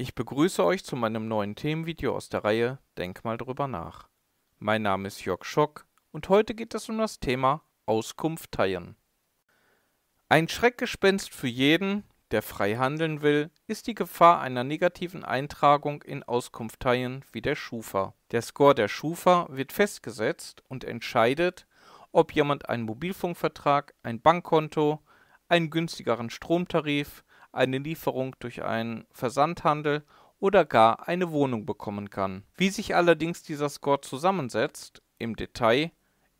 Ich begrüße euch zu meinem neuen Themenvideo aus der Reihe Denk mal drüber nach. Mein Name ist Jörg Schock und heute geht es um das Thema Auskunft teilen. Ein Schreckgespenst für jeden, der frei handeln will, ist die Gefahr einer negativen Eintragung in Auskunfteien wie der Schufa. Der Score der Schufa wird festgesetzt und entscheidet, ob jemand einen Mobilfunkvertrag, ein Bankkonto, einen günstigeren Stromtarif, eine Lieferung durch einen Versandhandel oder gar eine Wohnung bekommen kann. Wie sich allerdings dieser Score zusammensetzt, im Detail,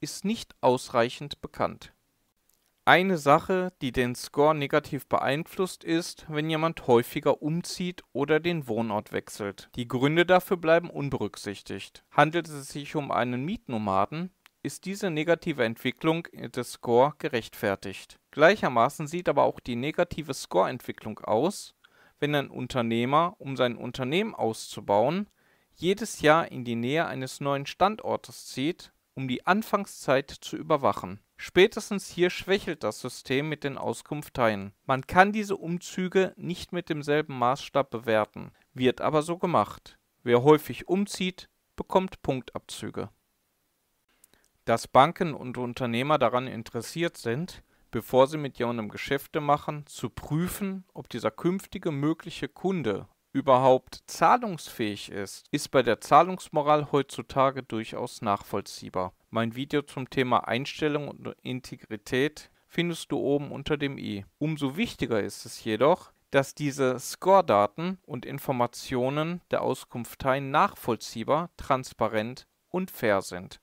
ist nicht ausreichend bekannt. Eine Sache, die den Score negativ beeinflusst, ist, wenn jemand häufiger umzieht oder den Wohnort wechselt. Die Gründe dafür bleiben unberücksichtigt. Handelt es sich um einen Mietnomaden, ist diese negative Entwicklung des Score gerechtfertigt. Gleichermaßen sieht aber auch die negative Score-Entwicklung aus, wenn ein Unternehmer, um sein Unternehmen auszubauen, jedes Jahr in die Nähe eines neuen Standortes zieht, um die Anfangszeit zu überwachen. Spätestens hier schwächelt das System mit den Auskunfteien. Man kann diese Umzüge nicht mit demselben Maßstab bewerten, wird aber so gemacht. Wer häufig umzieht, bekommt Punktabzüge dass Banken und Unternehmer daran interessiert sind, bevor sie mit jemandem Geschäfte machen, zu prüfen, ob dieser künftige mögliche Kunde überhaupt zahlungsfähig ist, ist bei der Zahlungsmoral heutzutage durchaus nachvollziehbar. Mein Video zum Thema Einstellung und Integrität findest du oben unter dem i. Umso wichtiger ist es jedoch, dass diese Score-Daten und Informationen der Auskunftei nachvollziehbar, transparent und fair sind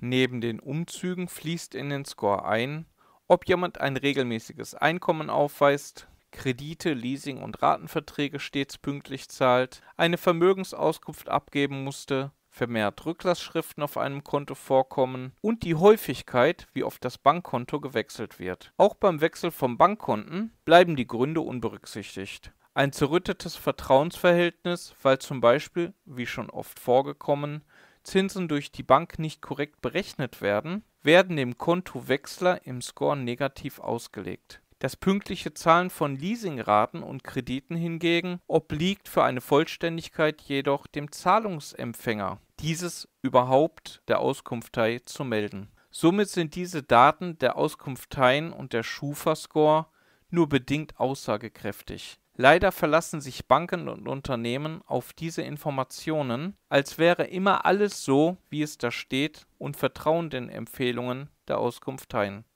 neben den Umzügen fließt in den Score ein, ob jemand ein regelmäßiges Einkommen aufweist, Kredite, Leasing und Ratenverträge stets pünktlich zahlt, eine Vermögensauskunft abgeben musste, vermehrt Rücklassschriften auf einem Konto vorkommen und die Häufigkeit, wie oft das Bankkonto gewechselt wird. Auch beim Wechsel von Bankkonten bleiben die Gründe unberücksichtigt. Ein zerrüttetes Vertrauensverhältnis, weil zum Beispiel, wie schon oft vorgekommen, Zinsen durch die Bank nicht korrekt berechnet werden, werden dem Kontowechsler im Score negativ ausgelegt. Das pünktliche Zahlen von Leasingraten und Krediten hingegen obliegt für eine Vollständigkeit jedoch dem Zahlungsempfänger, dieses überhaupt der Auskunftei zu melden. Somit sind diese Daten der Auskunfteien und der Schufa-Score nur bedingt aussagekräftig. Leider verlassen sich Banken und Unternehmen auf diese Informationen, als wäre immer alles so, wie es da steht, und vertrauen den Empfehlungen der Auskunfteien.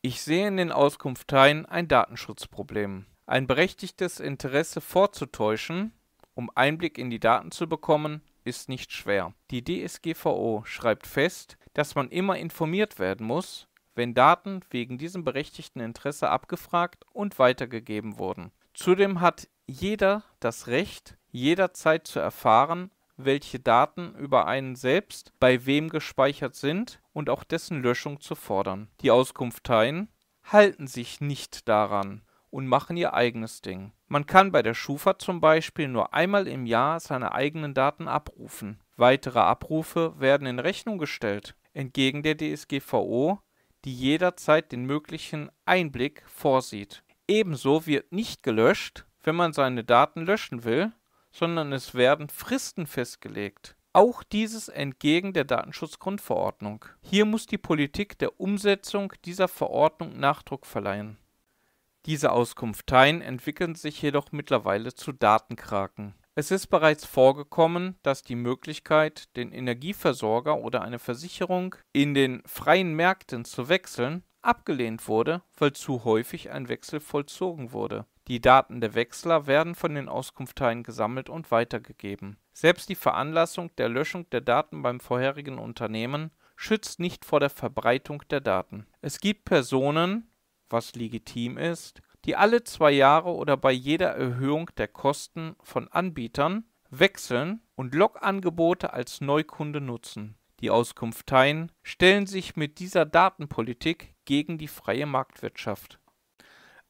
Ich sehe in den Auskunfteien ein Datenschutzproblem. Ein berechtigtes Interesse vorzutäuschen, um Einblick in die Daten zu bekommen, ist nicht schwer. Die DSGVO schreibt fest, dass man immer informiert werden muss, wenn Daten wegen diesem berechtigten Interesse abgefragt und weitergegeben wurden. Zudem hat jeder das Recht, jederzeit zu erfahren, welche Daten über einen selbst bei wem gespeichert sind und auch dessen Löschung zu fordern. Die Auskunfteien halten sich nicht daran und machen ihr eigenes Ding. Man kann bei der Schufa zum Beispiel nur einmal im Jahr seine eigenen Daten abrufen. Weitere Abrufe werden in Rechnung gestellt. Entgegen der DSGVO die jederzeit den möglichen Einblick vorsieht. Ebenso wird nicht gelöscht, wenn man seine Daten löschen will, sondern es werden Fristen festgelegt. Auch dieses entgegen der Datenschutzgrundverordnung. Hier muss die Politik der Umsetzung dieser Verordnung Nachdruck verleihen. Diese Auskunfteien entwickeln sich jedoch mittlerweile zu Datenkraken. Es ist bereits vorgekommen, dass die Möglichkeit, den Energieversorger oder eine Versicherung in den freien Märkten zu wechseln, abgelehnt wurde, weil zu häufig ein Wechsel vollzogen wurde. Die Daten der Wechsler werden von den Auskunfteien gesammelt und weitergegeben. Selbst die Veranlassung der Löschung der Daten beim vorherigen Unternehmen schützt nicht vor der Verbreitung der Daten. Es gibt Personen, was legitim ist, die alle zwei Jahre oder bei jeder Erhöhung der Kosten von Anbietern wechseln und Logangebote als Neukunde nutzen. Die Auskunfteien stellen sich mit dieser Datenpolitik gegen die freie Marktwirtschaft.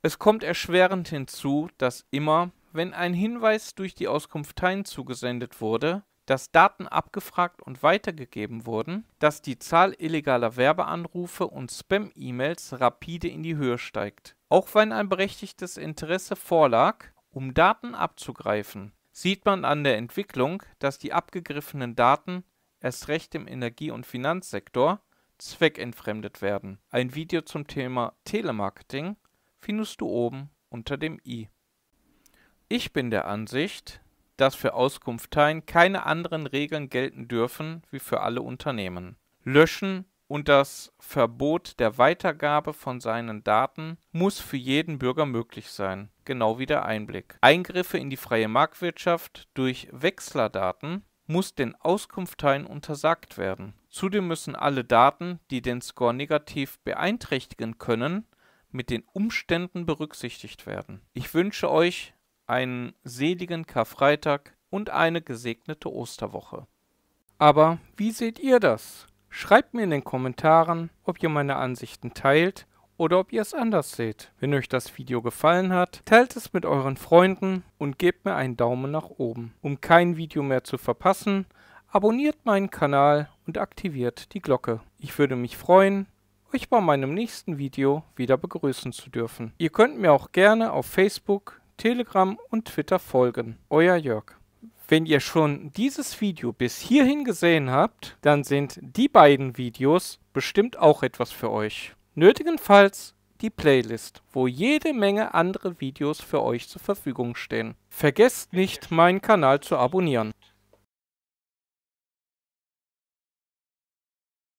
Es kommt erschwerend hinzu, dass immer, wenn ein Hinweis durch die Auskunfteien zugesendet wurde, dass Daten abgefragt und weitergegeben wurden, dass die Zahl illegaler Werbeanrufe und Spam-E-Mails rapide in die Höhe steigt. Auch wenn ein berechtigtes Interesse vorlag, um Daten abzugreifen, sieht man an der Entwicklung, dass die abgegriffenen Daten erst recht im Energie- und Finanzsektor zweckentfremdet werden. Ein Video zum Thema Telemarketing findest du oben unter dem i. Ich bin der Ansicht, dass für Auskunfteien keine anderen Regeln gelten dürfen wie für alle Unternehmen. Löschen und das Verbot der Weitergabe von seinen Daten muss für jeden Bürger möglich sein, genau wie der Einblick. Eingriffe in die freie Marktwirtschaft durch Wechslerdaten muss den Auskunftteilen untersagt werden. Zudem müssen alle Daten, die den Score negativ beeinträchtigen können, mit den Umständen berücksichtigt werden. Ich wünsche euch einen seligen Karfreitag und eine gesegnete Osterwoche. Aber wie seht ihr das? Schreibt mir in den Kommentaren, ob ihr meine Ansichten teilt oder ob ihr es anders seht. Wenn euch das Video gefallen hat, teilt es mit euren Freunden und gebt mir einen Daumen nach oben. Um kein Video mehr zu verpassen, abonniert meinen Kanal und aktiviert die Glocke. Ich würde mich freuen, euch bei meinem nächsten Video wieder begrüßen zu dürfen. Ihr könnt mir auch gerne auf Facebook, Telegram und Twitter folgen. Euer Jörg. Wenn ihr schon dieses Video bis hierhin gesehen habt, dann sind die beiden Videos bestimmt auch etwas für euch. Nötigenfalls die Playlist, wo jede Menge andere Videos für euch zur Verfügung stehen. Vergesst nicht, meinen Kanal zu abonnieren.